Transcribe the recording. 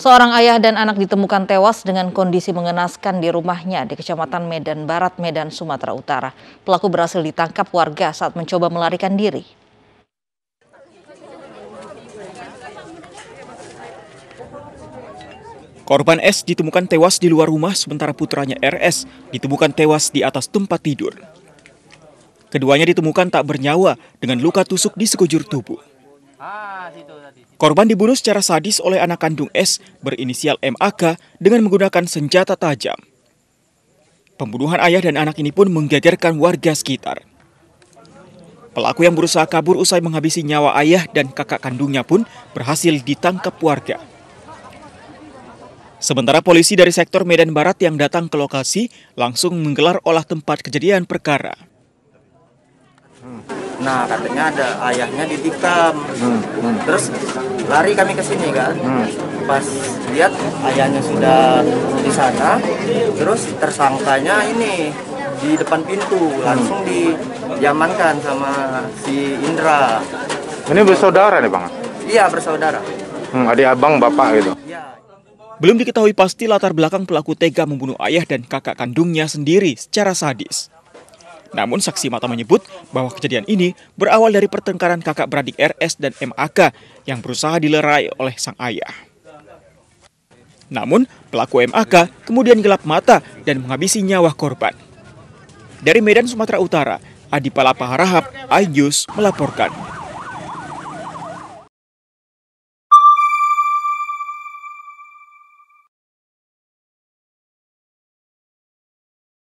Seorang ayah dan anak ditemukan tewas dengan kondisi mengenaskan di rumahnya di Kecamatan Medan Barat, Medan, Sumatera Utara. Pelaku berhasil ditangkap warga saat mencoba melarikan diri. Korban S ditemukan tewas di luar rumah sementara putranya RS ditemukan tewas di atas tempat tidur. Keduanya ditemukan tak bernyawa dengan luka tusuk di sekujur tubuh. Ah, Korban dibunuh secara sadis oleh anak kandung S berinisial MAK dengan menggunakan senjata tajam. Pembunuhan ayah dan anak ini pun menggegerkan warga sekitar. Pelaku yang berusaha kabur usai menghabisi nyawa ayah dan kakak kandungnya pun berhasil ditangkap warga. Sementara polisi dari sektor Medan Barat yang datang ke lokasi langsung menggelar olah tempat kejadian perkara. Nah katanya ada ayahnya ditikam. Hmm. Hmm. Terus lari kami ke sini kan. Hmm. Pas lihat ayahnya sudah di sana, terus tersangkanya ini di depan pintu hmm. langsung diamankan sama si Indra. Ini bersaudara nih bang? Iya bersaudara. Hmm, adik abang bapak gitu. Iya. Belum diketahui pasti latar belakang pelaku tega membunuh ayah dan kakak kandungnya sendiri secara sadis. Namun saksi mata menyebut bahwa kejadian ini berawal dari pertengkaran kakak beradik RS dan MAK yang berusaha dilerai oleh sang ayah. Namun pelaku MAK kemudian gelap mata dan menghabisi nyawa korban. Dari Medan, Sumatera Utara, Adi Palapa Harahap, iNews melaporkan.